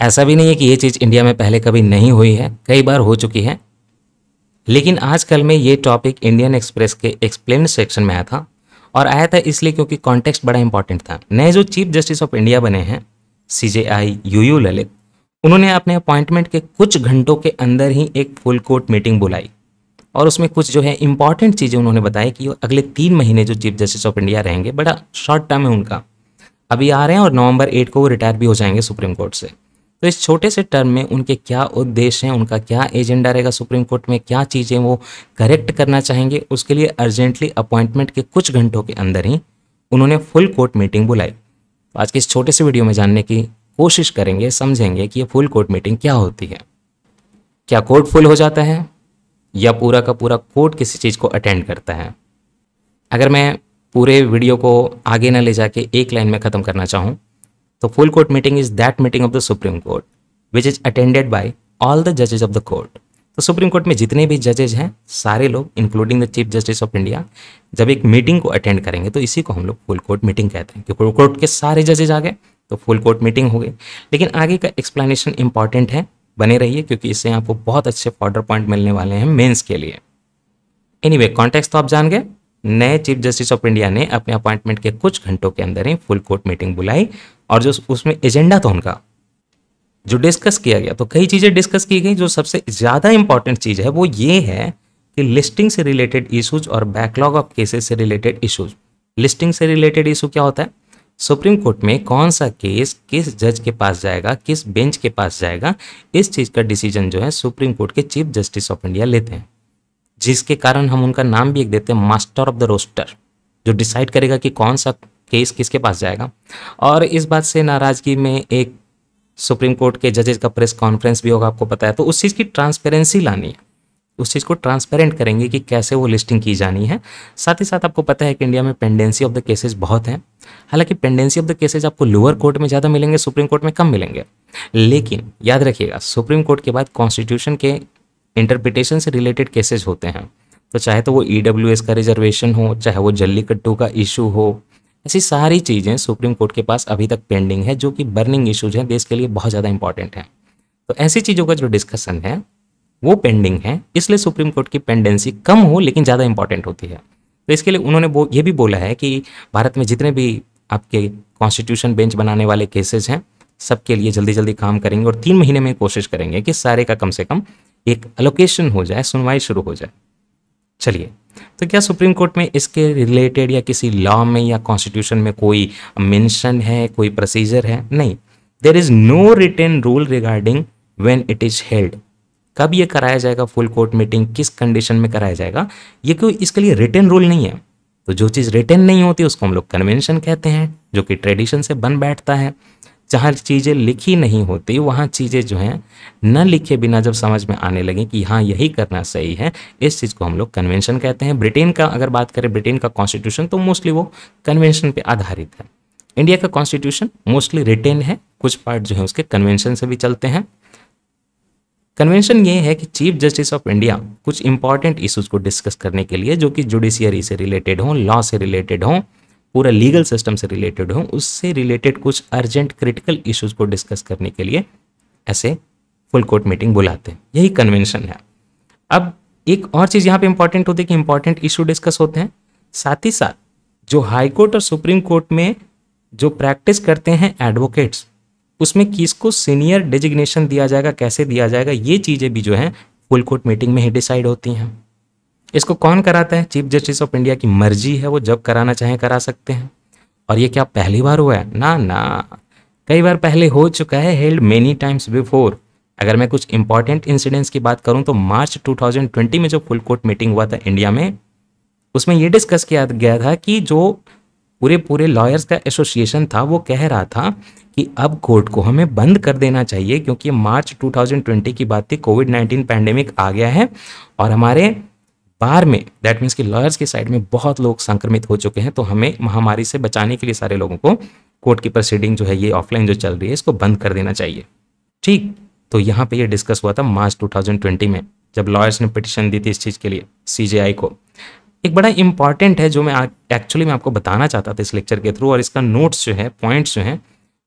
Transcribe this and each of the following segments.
ऐसा भी नहीं है कि ये चीज़ इंडिया में पहले कभी नहीं हुई है कई बार हो चुकी है लेकिन आजकल में ये टॉपिक इंडियन एक्सप्रेस के एक्सप्लेन सेक्शन में आया था और आया था इसलिए क्योंकि कॉन्टेक्स्ट बड़ा इंपॉर्टेंट था नए जो चीफ जस्टिस ऑफ इंडिया बने हैं C J I U U Lalit उन्होंने अपने अपॉइंटमेंट के कुछ घंटों के अंदर ही एक फुल कोर्ट मीटिंग बुलाई और उसमें कुछ जो है इंपॉर्टेंट चीज़ें उन्होंने बताई कि वो अगले तीन महीने जो चीफ जस्टिस ऑफ इंडिया रहेंगे बड़ा शॉर्ट टर्म है उनका अभी आ रहे हैं और नवंबर एट को वो रिटायर भी हो जाएंगे सुप्रीम कोर्ट से तो इस छोटे से टर्म में उनके क्या उद्देश्य हैं उनका क्या एजेंडा रहेगा सुप्रीम कोर्ट में क्या चीज़ें वो करेक्ट करना चाहेंगे उसके लिए अर्जेंटली अपॉइंटमेंट के कुछ घंटों के अंदर ही उन्होंने फुल कोर्ट मीटिंग बुलाई तो आज के इस छोटे से वीडियो में जानने की कोशिश करेंगे समझेंगे कि ये फुल कोर्ट मीटिंग क्या होती है क्या कोर्ट फुल हो जाता है या पूरा का पूरा कोर्ट किसी चीज़ को अटेंड करता है अगर मैं पूरे वीडियो को आगे ना ले जाके एक लाइन में ख़त्म करना चाहूँ The full court meeting is that meeting of the Supreme Court, which is attended by all the judges of the court. तो सुप्रीम कोर्ट में जितने भी जजेज हैं सारे लोग including the chief justice of India जब एक मीटिंग को अटेंड करेंगे तो इसी को हम लोग फुल कोर्ट मीटिंग कहते हैं क्योंकि कोर्ट के सारे जजेज आ गए तो फुल कोर्ट मीटिंग हो गई लेकिन आगे का एक्सप्लेनेशन इंपॉर्टेंट है बने रहिए क्योंकि इससे आपको बहुत अच्छे ऑर्डर पॉइंट मिलने वाले हैं मेन्स के लिए एनी वे तो आप जान गए नए चीफ जस्टिस ऑफ इंडिया ने अपने अपॉइंटमेंट के कुछ घंटों के अंदर ही फुल कोर्ट मीटिंग बुलाई और जो उसमें एजेंडा था उनका जो डिस्कस किया गया तो कई चीज़ें डिस्कस की गई जो सबसे ज़्यादा इंपॉर्टेंट चीज़ है वो ये है कि लिस्टिंग से रिलेटेड इशूज और बैकलॉग ऑफ केसेस से रिलेटेड इशूज लिस्टिंग से रिलेटेड इशू क्या होता है सुप्रीम कोर्ट में कौन सा केस किस जज के पास जाएगा किस बेंच के पास जाएगा इस चीज़ का डिसीजन जो है सुप्रीम कोर्ट के चीफ जस्टिस ऑफ इंडिया लेते हैं जिसके कारण हम उनका नाम भी एक देते हैं मास्टर ऑफ द रोस्टर जो डिसाइड करेगा कि कौन सा केस किसके पास जाएगा और इस बात से नाराज़गी में एक सुप्रीम कोर्ट के जजेज का प्रेस कॉन्फ्रेंस भी होगा आपको पता है तो उस चीज़ की ट्रांसपेरेंसी लानी है उस चीज़ को ट्रांसपेरेंट करेंगे कि कैसे वो लिस्टिंग की जानी है साथ ही साथ आपको पता है कि इंडिया में पेंडेंसी ऑफ द केसेस बहुत हैं हालांकि पेंडेंसी ऑफ द केसेस आपको लोअर कोर्ट में ज़्यादा मिलेंगे सुप्रीम कोर्ट में कम मिलेंगे लेकिन याद रखिएगा सुप्रीम कोर्ट के बाद कॉन्स्टिट्यूशन के इंटरप्रिटेशन से रिलेटेड केसेज होते हैं तो चाहे तो वो ई e का रिजर्वेशन हो चाहे वो जल्लीकट्टू का इशू हो ऐसी सारी चीज़ें सुप्रीम कोर्ट के पास अभी तक पेंडिंग है जो कि बर्निंग इशूज़ हैं देश के लिए बहुत ज़्यादा इंपॉर्टेंट हैं तो ऐसी चीज़ों का जो डिस्कशन है वो पेंडिंग है इसलिए सुप्रीम कोर्ट की पेंडेंसी कम हो लेकिन ज़्यादा इंपॉर्टेंट होती है तो इसके लिए उन्होंने वो ये भी बोला है कि भारत में जितने भी आपके कॉन्स्टिट्यूशन बेंच बनाने वाले केसेज हैं सबके लिए जल्दी जल्दी काम करेंगे और तीन महीने में कोशिश करेंगे कि सारे का कम से कम एक अलोकेशन हो जाए सुनवाई शुरू हो जाए चलिए तो क्या सुप्रीम कोर्ट में इसके रिलेटेड या किसी लॉ में या कॉन्स्टिट्यूशन में कोई मेंशन है कोई प्रोसीजर है नहीं there is no written rule regarding when it is held कब ये कराया जाएगा फुल कोर्ट मीटिंग किस कंडीशन में कराया जाएगा ये कोई इसके लिए रिटर्न रूल नहीं है तो जो चीज़ रिटर्न नहीं होती उसको हम लोग कन्वेंशन कहते हैं जो कि ट्रेडिशन से बन बैठता है जहाँ चीज़ें लिखी नहीं होती वहाँ चीज़ें जो हैं न लिखे बिना जब समझ में आने लगें कि हाँ यही करना सही है इस चीज़ को हम लोग कन्वेंशन कहते हैं ब्रिटेन का अगर बात करें ब्रिटेन का कॉन्स्टिट्यूशन तो मोस्टली वो कन्वेंशन पे आधारित है इंडिया का कॉन्स्टिट्यूशन मोस्टली रिटेन है कुछ पार्ट जो है उसके कन्वेंशन से भी चलते हैं कन्वेंशन ये है कि चीफ जस्टिस ऑफ इंडिया कुछ इंपॉर्टेंट इश्यूज को डिस्कस करने के लिए जो कि जुडिशियरी से रिलेटेड हों लॉ से रिलेटेड हों पूरा लीगल सिस्टम से रिलेटेड हो उससे रिलेटेड कुछ अर्जेंट क्रिटिकल इश्यूज को डिस्कस करने के लिए ऐसे फुल कोर्ट मीटिंग बुलाते हैं यही कन्वेंशन है अब एक और चीज़ यहाँ पे इंपॉर्टेंट होती है कि इंपॉर्टेंट इशू डिस्कस होते हैं साथ ही साथ जो हाई कोर्ट और सुप्रीम कोर्ट में जो प्रैक्टिस करते हैं एडवोकेट्स उसमें किसको सीनियर डिजिग्नेशन दिया जाएगा कैसे दिया जाएगा ये चीज़ें भी जो है फुल कोर्ट मीटिंग में ही डिसाइड होती हैं इसको कौन कराता है चीफ जस्टिस ऑफ इंडिया की मर्जी है वो जब कराना चाहें करा सकते हैं और ये क्या पहली बार हुआ है ना ना कई बार पहले हो चुका है हेल्ड मेनी टाइम्स बिफोर अगर मैं कुछ इंपॉर्टेंट इंसिडेंट्स की बात करूं तो मार्च 2020 में जो फुल कोर्ट मीटिंग हुआ था इंडिया में उसमें ये डिस्कस किया गया था कि जो पूरे पूरे लॉयर्स का एसोसिएशन था वो कह रहा था कि अब कोर्ट को हमें बंद कर देना चाहिए क्योंकि मार्च 2020 की बात थी कोविड 19 पैंडेमिक आ गया है और हमारे बार में दैट मीन्स कि लॉयर्स की साइड में बहुत लोग संक्रमित हो चुके हैं तो हमें महामारी से बचाने के लिए सारे लोगों को कोर्ट की प्रोसीडिंग जो है ये ऑफलाइन जो चल रही है इसको बंद कर देना चाहिए ठीक तो यहाँ पे ये डिस्कस हुआ था मार्च 2020 में जब लॉयर्स ने पिटिशन दी थी इस चीज़ के लिए सी को एक बड़ा इंपॉर्टेंट है जो मैं एक्चुअली मैं आपको बताना चाहता था इस लेक्चर के थ्रू और इसका नोट्स जो है पॉइंट्स जो हैं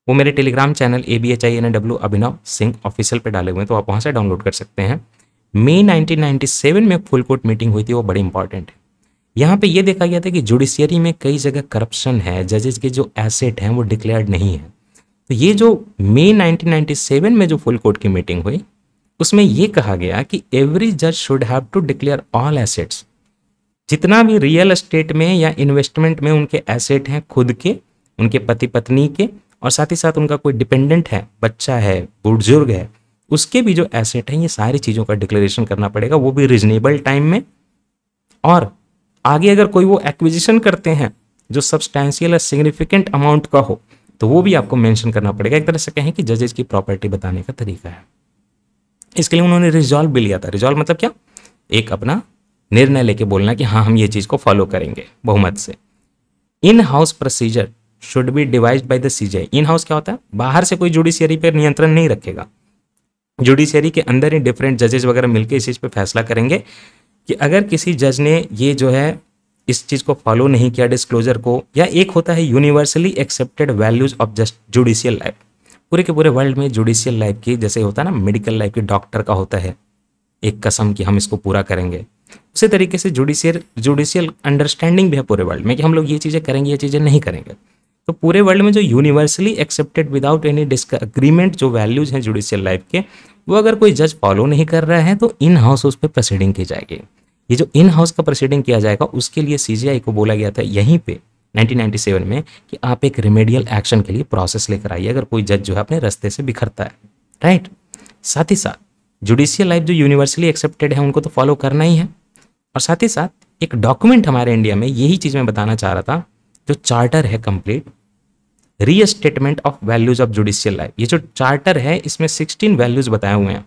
वो मेरे Telegram channel A B H I N A W Abhinav Singh official पर डाले हुए हैं तो आप वहाँ से डाउनलोड कर सकते हैं मई 1997 में फुल कोर्ट मीटिंग हुई थी वो बड़ी इंपॉर्टेंट है यहाँ पे ये देखा गया था कि जुडिशियरी में कई जगह करप्शन है जजेस के जो एसेट हैं वो डिक्लेयर्ड नहीं है तो ये जो मई 1997 में जो फुल कोर्ट की मीटिंग हुई उसमें ये कहा गया कि एवरी जज should have to declare all assets जितना भी रियल एस्टेट में या इन्वेस्टमेंट में उनके एसेट हैं खुद के उनके पति पत्नी के और साथ ही साथ उनका कोई डिपेंडेंट है बच्चा है बुजुर्ग है उसके भी जो एसेट हैं ये सारी चीज़ों का डिक्लेरेशन करना पड़ेगा वो भी रिजनेबल टाइम में और आगे अगर कोई वो एक्विजिशन करते हैं जो सब्सटैंशियल या सिग्निफिकेंट अमाउंट का हो तो वो भी आपको मेंशन करना पड़ेगा एक तरह से कहें कि जजेज की प्रॉपर्टी बताने का तरीका है इसके लिए उन्होंने रिजॉल्व भी लिया था रिजॉल्व मतलब क्या एक अपना निर्णय लेके बोलना कि हाँ हम ये चीज़ को फॉलो करेंगे बहुमत से in house procedure should be devise by the CJ in house क्या होता है बाहर से कोई जुडिशियरी पर नियंत्रण नहीं रखेगा जुडिशरी के अंदर ही डिफरेंट जजेज वगैरह मिलकर इस चीज़ पर फैसला करेंगे कि अगर किसी जज ने ये जो है इस चीज़ को फॉलो नहीं किया डिस्क्लोजर को या एक होता है universally accepted values of just judicial life पूरे के पूरे वर्ल्ड में जुडिशियल लाइफ की जैसे होता है ना मेडिकल लाइफ की डॉक्टर का होता है एक कसम कि हम इसको पूरा करेंगे उसी तरीके से जुडिशियल जुडिशियल अंडरस्टैंडिंग भी है पूरे वर्ल्ड में कि हम लोग ये चीज़ें करेंगे ये चीज़ें नहीं करेंगे तो पूरे वर्ल्ड में जो universally accepted without any agreement जो वैल्यूज हैं जुडिशियल लाइफ के वो अगर कोई जज फॉलो नहीं कर रहा है तो इन हाउस उस पर प्रोसीडिंग की जाएगी ये जो इन हाउस का प्रोसीडिंग किया जाएगा उसके लिए सीजीआई को बोला गया था यहीं पे 1997 में कि आप एक रिमेडियल एक्शन के लिए प्रोसेस लेकर आइए अगर कोई जज जो है अपने रस्ते से बिखरता है राइट साथ ही साथ जुडिशियल लाइफ जो यूनिवर्सली एक्सेप्टेड है उनको तो फॉलो करना ही है और साथ ही साथ एक डॉक्यूमेंट हमारे इंडिया में यही चीज़ मैं बताना चाह रहा था जो चार्टर है complete restatement of values of judicial life ये जो चार्टर है इसमें सिक्सटीन वैल्यूज बताए हुए हैं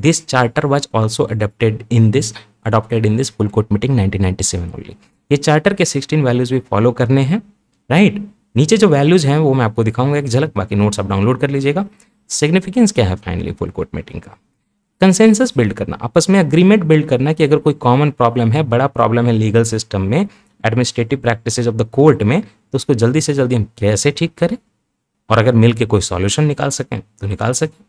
this charter was also adopted in this adopted in this full court meeting 1997 only ये चार्टर के 16 वैल्यूज भी फॉलो करने हैं राइट right? नीचे जो वैल्यूज हैं वो मैं आपको दिखाऊंगा एक झलक बाकी नोट्स आप डाउनलोड कर लीजिएगा सिग्निफिकेंस क्या है फाइनली फुल कोर्ट मीटिंग का कंसेंसस बिल्ड करना आपस में अग्रीमेंट बिल्ड करना कि अगर कोई कॉमन प्रॉब्लम है बड़ा प्रॉब्लम है लीगल सिस्टम में administrative practices of the court में तो उसको जल्दी से जल्दी हम कैसे ठीक करें और अगर मिल के कोई सॉल्यूशन निकाल सकें तो निकाल सकें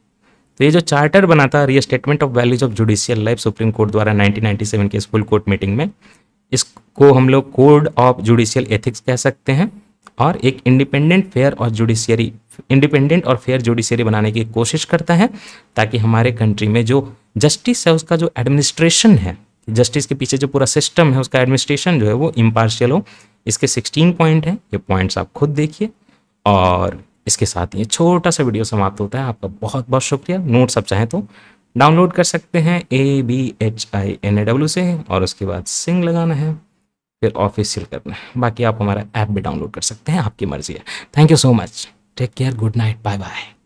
तो ये जो चार्टर बना था statement of values of judicial life supreme court द्वारा 1997 के इस फुल कोर्ट मीटिंग में इसको हम लोग कोड ऑफ जुडिशियल एथिक्स कह सकते हैं और एक इंडिपेंडेंट फेयर और जुडिशियरी इंडिपेंडेंट और फेयर जुडिशियरी बनाने की कोशिश करता है ताकि हमारे कंट्री में जो जस्टिस है उसका जो एडमिनिस्ट्रेशन है जस्टिस के पीछे जो पूरा सिस्टम है उसका एडमिनिस्ट्रेशन जो है वो इम्पार्शियल हो इसके सिक्सटीन पॉइंट हैं ये पॉइंट्स आप खुद देखिए और इसके साथ ही छोटा सा वीडियो समाप्त होता है आपका बहुत बहुत शुक्रिया नोट्स आप चाहें तो डाउनलोड कर सकते हैं A B H I N A W से और उसके बाद सिंग लगाना है फिर ऑफिशियल करना है बाकी आप हमारा ऐप भी डाउनलोड कर सकते हैं आपकी मर्जी है thank you so much take care good night bye bye